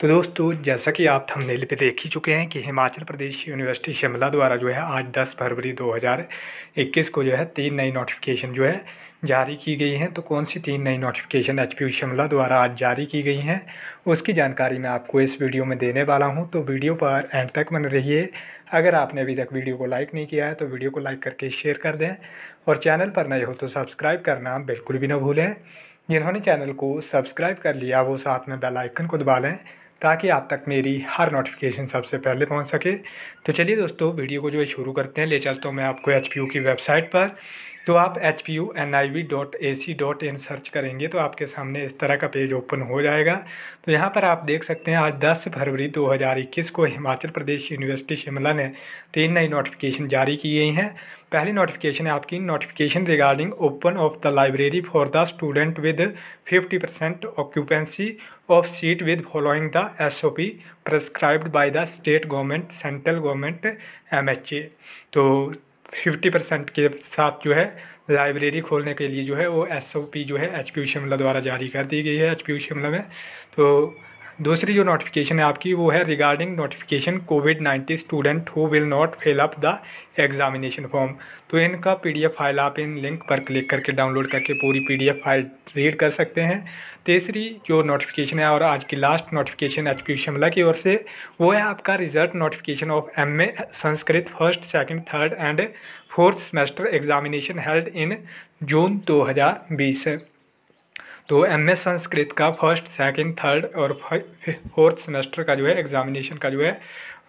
तो दोस्तों जैसा कि आप थंबनेल पे देख ही चुके हैं कि हिमाचल प्रदेश यूनिवर्सिटी शिमला द्वारा जो है आज 10 फरवरी 2021 को जो है तीन नई नोटिफिकेशन जो है जारी की गई हैं तो कौन सी तीन नई नोटिफिकेशन एच शिमला द्वारा आज जारी की गई हैं उसकी जानकारी मैं आपको इस वीडियो में देने वाला हूँ तो वीडियो पर एंड तक बन रहिए अगर आपने अभी तक वीडियो को लाइक नहीं किया है तो वीडियो को लाइक करके शेयर कर दें और चैनल पर नए हो तो सब्सक्राइब करना बिल्कुल भी ना भूलें जिन्होंने चैनल को सब्सक्राइब कर लिया वो साथ में बेल आइकन को दबा लें ताकि आप तक मेरी हर नोटिफिकेशन सबसे पहले पहुंच सके तो चलिए दोस्तों वीडियो को जो है शुरू करते हैं ले चलता हूँ मैं आपको एच की वेबसाइट पर तो आप H P U N I V dot A C dot in search करेंगे तो आपके सामने इस तरह का पेज ओपन हो जाएगा तो यहाँ पर आप देख सकते हैं आज 10 फरवरी 2021 को हिमाचल प्रदेश यूनिवर्सिटी शिमला ने तीन नई नोटिफिकेशन जारी की गई हैं पहली नोटिफिकेशन है आपकी notification regarding open of the library for the student with 50 percent occupancy of seat with following the S O P prescribed by the state government central government M H A तो fifty percent के साथ जो है library खोलने के लिए जो है वो एस ओ पी जो है एच पी यू शिमला द्वारा जारी कर दी गई है एच पी यू शिमला में तो दूसरी जो नोटिफिकेशन है आपकी वो है regarding notification covid nineteen student who will not fill up the examination form तो इनका पीडीएफ फाइल आप इन लिंक पर क्लिक करके डाउनलोड करके पूरी पीडीएफ फाइल रीड कर सकते हैं तीसरी जो नोटिफिकेशन है और आज की last notification H P Shimla की ओर से वो है आपका result notification of M A Sanskrit first second third and fourth semester examination held in June दो बीस तो एम संस्कृत का फर्स्ट सेकंड थर्ड और फोर्थ सेमेस्टर का जो है एग्जामिनेशन का जो है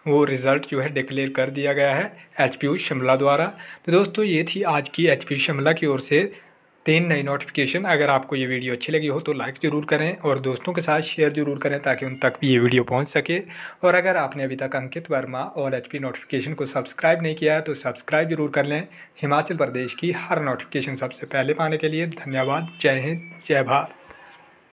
वो रिज़ल्ट जो है डिक्लेयर कर दिया गया है एच शिमला द्वारा तो दोस्तों ये थी आज की एच शिमला की ओर से तीन नई नोटिफिकेशन अगर आपको ये वीडियो अच्छी लगी हो तो लाइक ज़रूर करें और दोस्तों के साथ शेयर ज़रूर करें ताकि उन तक भी ये वीडियो पहुंच सके और अगर आपने अभी तक अंकित वर्मा और एचपी नोटिफिकेशन को सब्सक्राइब नहीं किया है तो सब्सक्राइब ज़रूर कर लें हिमाचल प्रदेश की हर नोटिफिकेशन सबसे पहले पाने के लिए धन्यवाद जय हिंद जय भारत